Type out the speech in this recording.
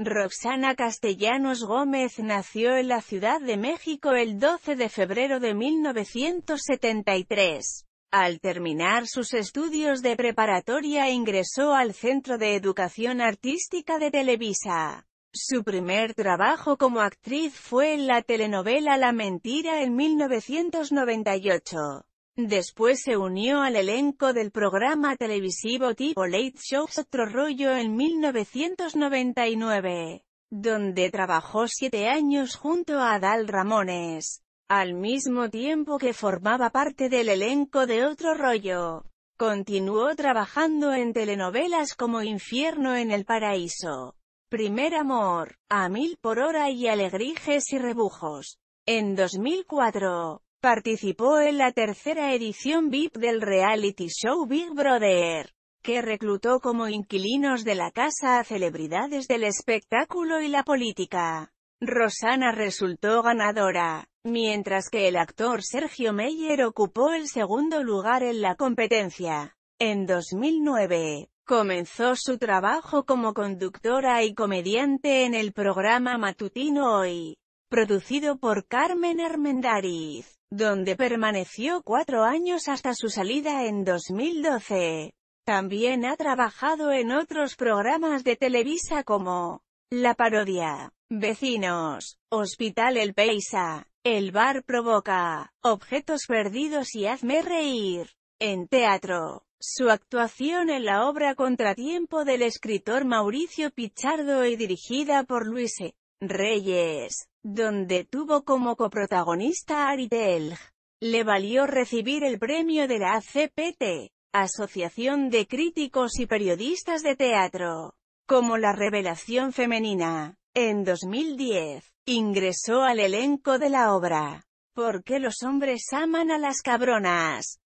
Roxana Castellanos Gómez nació en la Ciudad de México el 12 de febrero de 1973. Al terminar sus estudios de preparatoria ingresó al Centro de Educación Artística de Televisa. Su primer trabajo como actriz fue en la telenovela La Mentira en 1998. Después se unió al elenco del programa televisivo tipo Late Show Otro Rollo en 1999, donde trabajó siete años junto a Adal Ramones, al mismo tiempo que formaba parte del elenco de Otro Rollo. Continuó trabajando en telenovelas como Infierno en el Paraíso, Primer Amor, A Mil por Hora y Alegrijes y Rebujos. En 2004, Participó en la tercera edición VIP del reality show Big Brother, que reclutó como inquilinos de la casa a celebridades del espectáculo y la política. Rosana resultó ganadora, mientras que el actor Sergio Meyer ocupó el segundo lugar en la competencia. En 2009, comenzó su trabajo como conductora y comediante en el programa matutino Hoy producido por Carmen Armendariz, donde permaneció cuatro años hasta su salida en 2012. También ha trabajado en otros programas de Televisa como La Parodia, Vecinos, Hospital El Peisa, El Bar Provoca, Objetos Perdidos y Hazme Reír. En teatro, su actuación en la obra Contratiempo del escritor Mauricio Pichardo y dirigida por Luis e. Reyes, donde tuvo como coprotagonista a Ari Telg. Le valió recibir el premio de la ACPT, Asociación de Críticos y Periodistas de Teatro, como la revelación femenina. En 2010, ingresó al elenco de la obra. ¿Por qué los hombres aman a las cabronas?